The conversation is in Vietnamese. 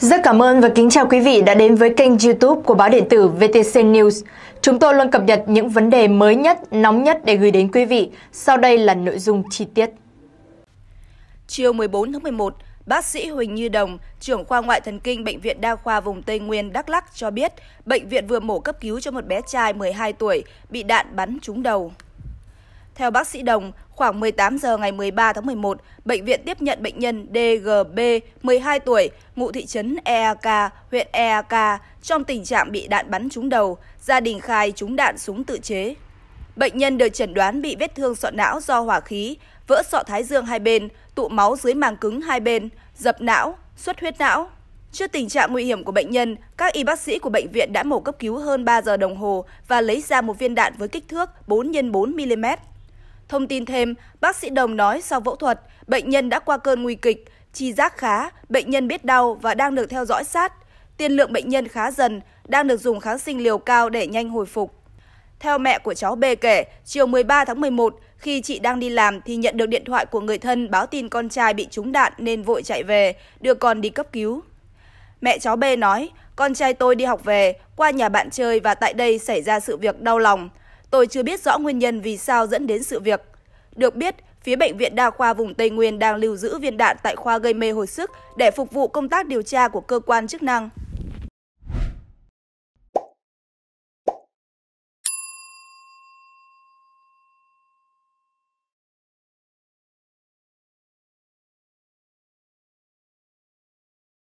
Rất cảm ơn và kính chào quý vị đã đến với kênh youtube của báo điện tử VTC News. Chúng tôi luôn cập nhật những vấn đề mới nhất, nóng nhất để gửi đến quý vị. Sau đây là nội dung chi tiết. Chiều 14 tháng 11, bác sĩ Huỳnh Như Đồng, trưởng khoa ngoại thần kinh Bệnh viện Đa khoa vùng Tây Nguyên Đắk Lắc cho biết, bệnh viện vừa mổ cấp cứu cho một bé trai 12 tuổi bị đạn bắn trúng đầu. Theo bác sĩ Đồng, khoảng 18 giờ ngày 13 tháng 11, bệnh viện tiếp nhận bệnh nhân DGB, 12 tuổi, ngụ thị trấn EAK, huyện EAK, trong tình trạng bị đạn bắn trúng đầu, gia đình khai trúng đạn súng tự chế. Bệnh nhân được chẩn đoán bị vết thương sọ não do hỏa khí, vỡ sọ thái dương hai bên, tụ máu dưới màng cứng hai bên, dập não, xuất huyết não. Trước tình trạng nguy hiểm của bệnh nhân, các y bác sĩ của bệnh viện đã mổ cấp cứu hơn 3 giờ đồng hồ và lấy ra một viên đạn với kích thước 4 x 4 mm. Thông tin thêm, bác sĩ Đồng nói sau phẫu thuật, bệnh nhân đã qua cơn nguy kịch, chi giác khá, bệnh nhân biết đau và đang được theo dõi sát. Tiên lượng bệnh nhân khá dần, đang được dùng kháng sinh liều cao để nhanh hồi phục. Theo mẹ của cháu B kể, chiều 13 tháng 11, khi chị đang đi làm thì nhận được điện thoại của người thân báo tin con trai bị trúng đạn nên vội chạy về, đưa con đi cấp cứu. Mẹ cháu B nói, con trai tôi đi học về, qua nhà bạn chơi và tại đây xảy ra sự việc đau lòng. Tôi chưa biết rõ nguyên nhân vì sao dẫn đến sự việc. Được biết, phía Bệnh viện Đa khoa vùng Tây Nguyên đang lưu giữ viên đạn tại khoa gây mê hồi sức để phục vụ công tác điều tra của cơ quan chức năng.